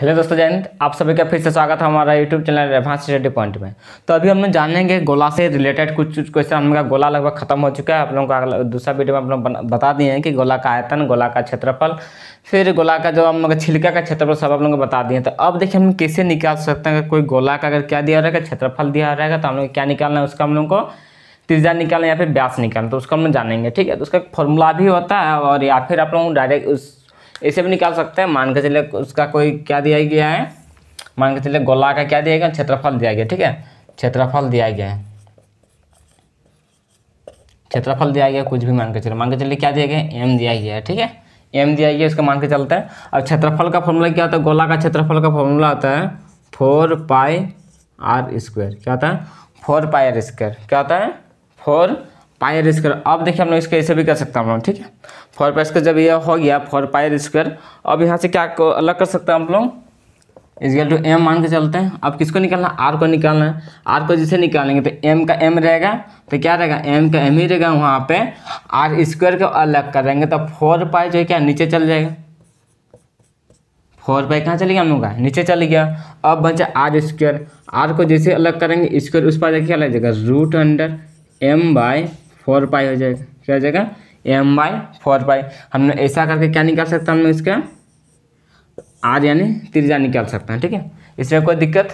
hello दोस्तों जयंत आप सभी का फिर से स्वागत है हमारा YouTube channel advance study point में तो अभी हम लोग जानेंगे गोला से रिलेटेड कुछ कुछ क्वेश्चन हम लोग का गोला लगभग खत्म हो चुका है आप लोगों को अगला दूसरा वीडियो में आप लोग बता दिए हैं कि गोला का आयतन गोला का क्षेत्रफल फिर गोला का जो हम लोग छिलका का क्षेत्रफल सब आप लोगों को बता दिए तो अब देखिए हम कैसे निकाल सकते हैं कोई गोला का अगर क्या दिया रहेगा क्षेत्रफल दिया रहेगा तो हम लोग क्या निकालना है उसका हम लोग को त्रिज्या निकालना या फिर ब्यास निकालना तो उसका हम लोग जानेंगे ठीक है तो उसका फॉर्मूला भी होता है और या फिर आप लोग डायरेक्ट उस इसे भी निकाल सकते हैं मान के चले उसका कोई क्या दिया गया है मान के चले गोला का क्या दिया गया क्षेत्रफल दिया गया ठीक है क्षेत्रफल दिया गया है क्षेत्रफल दिया गया कुछ भी मान के चले मान के चले क्या दिया गया एम दिया गया है ठीक है एम दिया गया उसका मान के चलते हैं और क्षेत्रफल का फॉर्मूला क्या होता है गोला का क्षेत्रफल का फॉर्मूला आता है फोर पाई आर स्क्वायर क्या होता है फोर पाई आर स्क्वायर क्या होता है फोर पायर स्क्वायर अब देखिए हम लोग इसका ऐसे भी कर सकता हूँ ठीक है फोर पायर स्क्वायर जब यह हो गया फोर पायर स्क्वायर अब यहाँ से क्या अलग कर सकते हैं हम लोग इसगल टू एम मान के चलते हैं अब किसको निकालना आर को निकालना है आर को जिसे निकालेंगे तो एम का एम रहेगा तो क्या रहेगा एम का एम ही रहेगा वहाँ पे आर स्क्वायर को अलग करेंगे तो फोर पाई जो है क्या नीचे चल जाएगा फोर पाई कहाँ चले गया हम लोग का नीचे चल गया अब जाए आर स्क्वायर आर को जैसे अलग करेंगे स्क्वायर उस पर क्या लग जाएगा root under m by four pi हो जाएगा क्या हो जाएगा एम बाई फोर पाई हम ऐसा करके क्या निकाल सकते हैं हम इसका आर यानी त्रिजा निकाल सकते हैं ठीक है इसमें कोई दिक्कत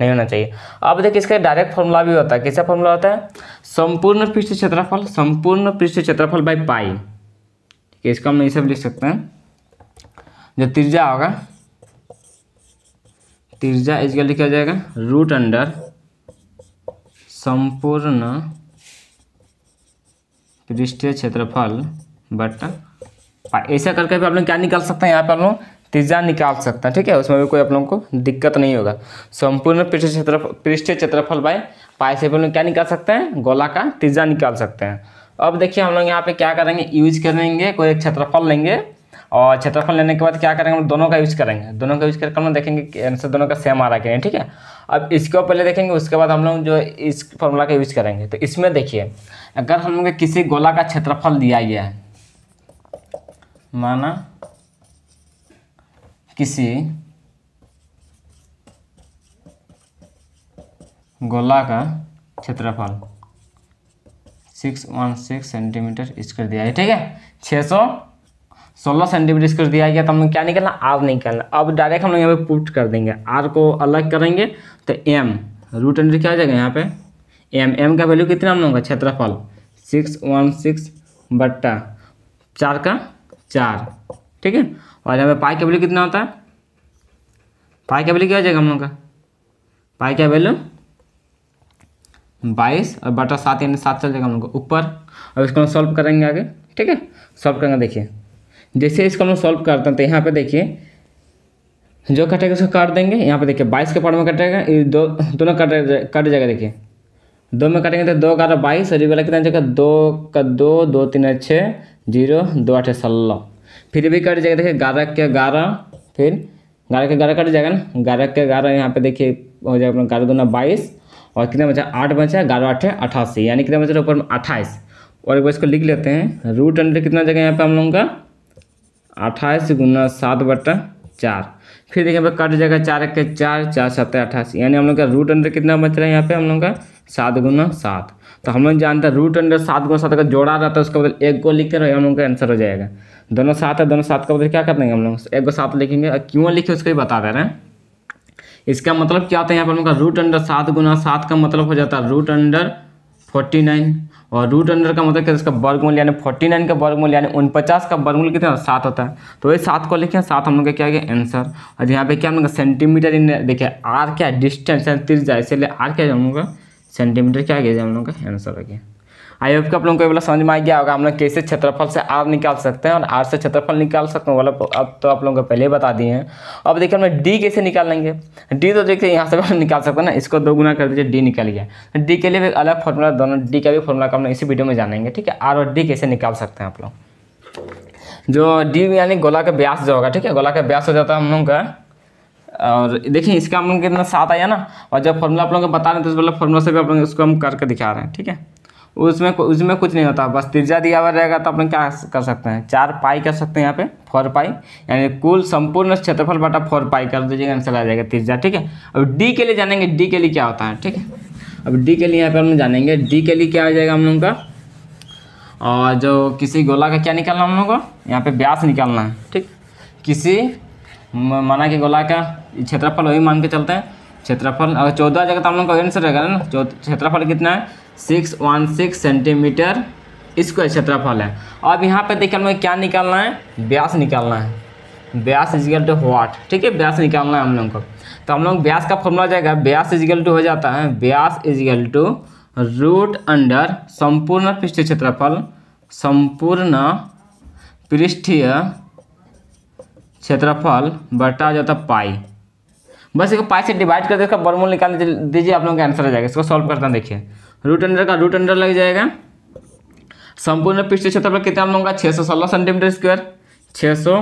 नहीं होना चाहिए अब देखिए इसका डायरेक्ट फॉर्मूला भी होता है कैसा फॉर्मूला होता है संपूर्ण पृष्ठ क्षेत्रफल संपूर्ण पृष्ठ क्षेत्रफल बाई पाई ठीक है इसका हम ये सब लिख सकते हैं जो त्रिज्या होगा त्रिज्या इसका लिखा जाएगा रूट अंडर संपूर्ण पृष्ठ क्षेत्रफल बट ऐसा करके भी आप लोग क्या निकाल सकते हैं यहाँ पर आप लोग तीजा निकाल सकते हैं ठीक है उसमें भी कोई आप लोगों को दिक्कत नहीं होगा संपूर्ण पृष्ठ क्षेत्र पृष्ठ क्षेत्रफल बाय पाई से भी लोग क्या निकाल सकते हैं गोला का तीजा निकाल सकते हैं अब देखिए हम लोग यहाँ पे क्या करेंगे यूज करेंगे कोई एक क्षेत्रफल लेंगे और क्षेत्रफल लेने के बाद क्या करेंगे हम दोनों का यूज़ करेंगे दोनों का यूज़ करके हम देखेंगे कि आंसर दोनों का सेम आ रहा है ठीक है अब इसको पहले देखेंगे उसके बाद हम लोग जो इस फॉर्मूला का यूज़ करेंगे तो इसमें देखिए अगर हम लोग किसी गोला का क्षेत्रफल दिया गया है माना किसी गोला का क्षेत्रफल 616 सेंटीमीटर स्क्वायर दिया है ठीक है सौ सोलह सेंटीमीटर स्क्वायर दिया गया तो हम लोग क्या निकलना आर करना अब डायरेक्ट हम लोग यहाँ पे पुट कर देंगे आर को अलग करेंगे तो एम रूट अंडर क्या आ जाएगा यहाँ पे एम एम का वैल्यू कितना हम लोगों का क्षेत्रफल सिक्स वन सिक्स बट्टा चार का चार ठीक है और यहाँ पे पाई का वैल्यू कितना होता है पाई का वैल्यू क्या हो जाएगा हम लोग का पाई का वैल्यू बाईस और बटा सात यानी सात चल जाएगा हम लोग को ऊपर और इसको हम सॉल्व करेंगे आगे ठीक है सॉल्व करेंगे देखिए जैसे इसको हम लोग सॉल्व करते हैं तो यहाँ पे देखिए जो कटेगा उसको काट देंगे यहाँ पे देखिए बाईस के पार्ट में कटेगा दो दोनों कट कट जाएगा देखिए दो में कटेंगे तो दो ग्यारह बाईस और ये वाला कितना जगह दो का दो दो तीन छः जीरो दो आठ सोलह फिर भी कट जाएगा देखिए ग्यारह के ग्यारह फिर ग्यारह के ग्यारह कट जाएगा ना ग्यारह के ग्यारह यहाँ पे देखिए हो जाएगा अपना ग्यारह दोनों बाईस और कितना बचा आठ बचा ग्यारह आठ अठासी यानी कितना बचा ऊपर में अट्ठाईस और एक बार इसको लिख लेते हैं रूट अंडर कितना जगह यहाँ पे हम लोगों का अट्ठाईस गुना सात बटा चार फिर देखिए कट जाएगा चार एक चार चार सत्तर अट्ठाईस यानी हम लोग का रूट अंडर कितना बच रहा है यहाँ पे हम लोग का सात गुना सात तो हम लोग जानते हैं रूट अंडर सात गुना सात का जोड़ा रहता है उसका बदल एक को लिखते रहिए हम लोग का आंसर हो जाएगा दोनों सात है दोनों सात का बदल क्या कर देंगे हम लोग एक को सात लिखेंगे और क्यों लिखे उसको भी बता दे रहे हैं इसका मतलब क्या होता है यहाँ पर हम लोग का रूट अंडर सात गुना सात का मतलब हो जाता है रूट अंडर फोर्टी नाइन और रूट अंडर का मतलब क्या इसका वर्गमूल यानी फोर्टी नाइन का वर्गमूल यानी उनपचास का वर्गमूल कितना सात होता है तो ये सात को लिखे सात हम लोग का क्या गया आंसर और यहाँ पे क्या हम लोग सेंटीमीटर इन देखिए आर क्या डिस्टेंस जाए इसलिए आर क्या हम लोग का सेंटीमीटर क्या गया हम लोग का आंसर हो गया आई होप कि आप लोगों को ये वाला समझ में आ गया होगा हम लोग कैसे क्षेत्रफल से आर निकाल सकते हैं और आर से क्षेत्रफल निकाल सकते हैं वाला अब तो आप लोगों को पहले ही बता दिए हैं अब देखिए लोग डी कैसे निकाल लेंगे डी तो देखिए यहाँ से हम निकाल सकते हैं ना इसको दो गुना कर दीजिए डी निकाल गया डी के लिए भी अलग फॉर्मूला दोनों डी का भी फॉर्मूला का हम लोग इसी वीडियो में जानेंगे ठीक है आर और डी कैसे निकाल सकते हैं आप लोग जो डी यानी गोला का ब्यास जो होगा ठीक है गोला का ब्यास हो जाता है हम लोगों का और देखिए इसका हम लोग कितना सात आया ना और जब फॉर्मूला आप लोगों को बता रहे हैं तो इस वाला फॉर्मूला से भी आप लोग उसको हम करके दिखा रहे हैं ठीक है उसमें उसमें कुछ नहीं होता बस तिरजा दिया हुआ रहेगा तो अपन क्या कर सकते हैं चार पाई कर सकते हैं यहाँ पे फोर पाई यानी कुल संपूर्ण क्षेत्रफल बटा फोर पाई कर दीजिएगा आंसर आ जाएगा तिरजा ठीक है अब डी के लिए जानेंगे डी के लिए क्या होता है ठीक है अब डी के लिए यहाँ पे हम जानेंगे डी के लिए क्या आ जाएगा हम लोगों का और जो किसी गोला का क्या निकालना हम लोग को यहाँ पे ब्यास निकालना है ठीक किसी माना कि गोला का क्षेत्रफल वही मान के चलते हैं क्षेत्रफल अगर चौदह जगह तो हम लोग का आंसर रहेगा ना क्षेत्रफल कितना है six one six centimetre square क्षेत्रफल है अब यहाँ पे देखिए हमें क्या निकालना है ब्यास निकालना है ब्यास इजिकल टू वाट ठीक है ब्यास निकालना है हम लोग को तो हम लोग ब्यास का फॉर्मूला जाएगा ब्यास इजिकल टू हो जाता है ब्यास इजिकल टू रूट अंडर संपूर्ण पृष्ठ क्षेत्रफल संपूर्ण पृष्ठीय क्षेत्रफल बटा हो जाता पाई बस इसको पाई से डिवाइड कर इसका बर्मूल निकाल दीजिए आप लोगों का आंसर आ जाएगा इसको सॉल्व करते हैं देखिए रूट अंडर का रूट अंडर लग जाएगा संपूर्ण पृष्ठ क्षेत्रफल कितना का छः सौ सोलह सेंटीमीटर स्क्वायर छः सौ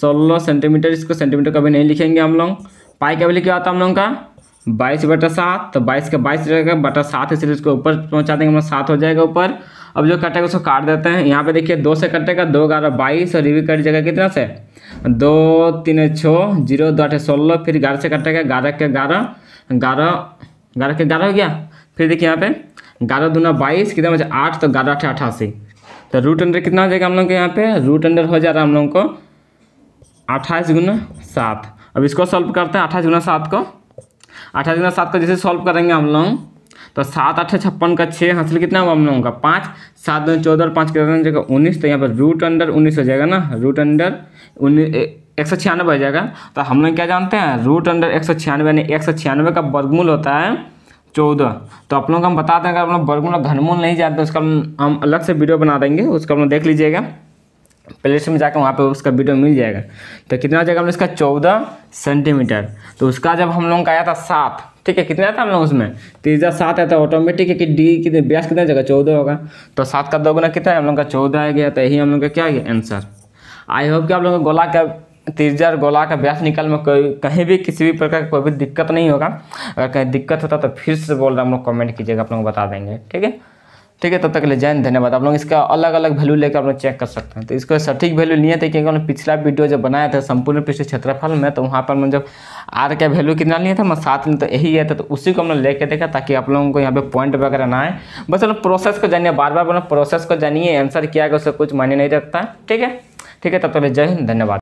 सोलह सेंटीमीटर इसको सेंटीमीटर कभी नहीं लिखेंगे हम लोग पाई का भी क्या होता है हम लोगों का बाईस बटा सात तो बाईस का बाईस रहेगा बटा सात इसलिए उसको ऊपर पहुंचा देंगे हम मतलब लोग सात हो जाएगा ऊपर अब जो कटेगा उसको काट देते हैं यहाँ पे देखिए दो से कटेगा दो ग्यारह बाईस और रिव्यू कट जाएगा कितना से दो तीन छः जीरो दो आठ सोलह फिर ग्यारह से कटेगा ग्यारह के ग्यारह ग्यारह ग्यारह के ग्यारह हो गया फिर देखिए यहाँ पे ग्यारह दूना बाईस कितना बचा आठ तो ग्यारह अठा अठासी तो रूट अंडर कितना हो जाएगा हम लोग के यहाँ पे रूट अंडर हो जा रहा है हम लोग को अट्ठाईस गुना सात अब इसको सॉल्व करते हैं अट्ठाईस गुना सात को अट्ठाईस गुना सात को जैसे सॉल्व करेंगे हम लोग तो सात अठे छप्पन का छः हासिल कितना हुआ हम लोगों का पाँच सात दो चौदह और पाँच कितना हो जाएगा उन्नीस तो यहाँ पर रूट अंडर उन्नीस हो जाएगा ना रूट अंडर उन्नीस एक सौ छियानवे हो जाएगा तो हम लोग क्या जानते हैं रूट अंडर एक सौ छियानवे यानी एक सौ छियानवे का वर्गमूल होता है चौदह तो आप लोगों को हम बता दें अगर आप लोग वर्गमूल घनमूल नहीं जानते उसका हम अलग से वीडियो बना देंगे उसका आप लोग देख लीजिएगा स्टोर में जाकर वहाँ पे उसका वीडियो मिल जाएगा तो कितना हो जाएगा हम लोग इसका चौदह सेंटीमीटर तो उसका जब हम लोगों का आया था सात ठीक है कितना था हम लोग उसमें तीसरा तो सात आया था ऑटोमेटिक है कि डी कितने ब्यास कितना जगह चौदह होगा तो सात का दो गुना कितना है हम लोग का चौदह आ गया तो यही हम लोग का क्या आंसर आई होप कि आप लोगों को गोला का तिरजा और गोला का व्यास निकाल में कोई कहीं भी किसी भी प्रकार की कोई भी दिक्कत नहीं होगा अगर कहीं दिक्कत होता तो फिर से बोल रहा हम लोग कमेंट कीजिएगा आप लोग बता देंगे ठीक है ठीक है तब तो तक ले जैन धन्यवाद आप लोग इसका अलग अलग वैल्यू लेकर आप लोग चेक कर सकते हैं तो इसको सटीक वैल्यू लिए थे क्योंकि हमने पिछला वीडियो जब बनाया था संपूर्ण पृष्ठ क्षेत्रफल में तो वहाँ पर मैंने जब आर का वैल्यू कितना लिया था मैं साथ में तो यही है था तो उसी को हमने लेके देखा ताकि आप लोगों को यहाँ पे पॉइंट वगैरह ना आए बस हम प्रोसेस को जानिए बार बार बोलो प्रोसेस को जानिए आंसर किया गया उससे कुछ मान्य नहीं रखता ठीक है ठीक है तब तक जय हिंद धन्यवाद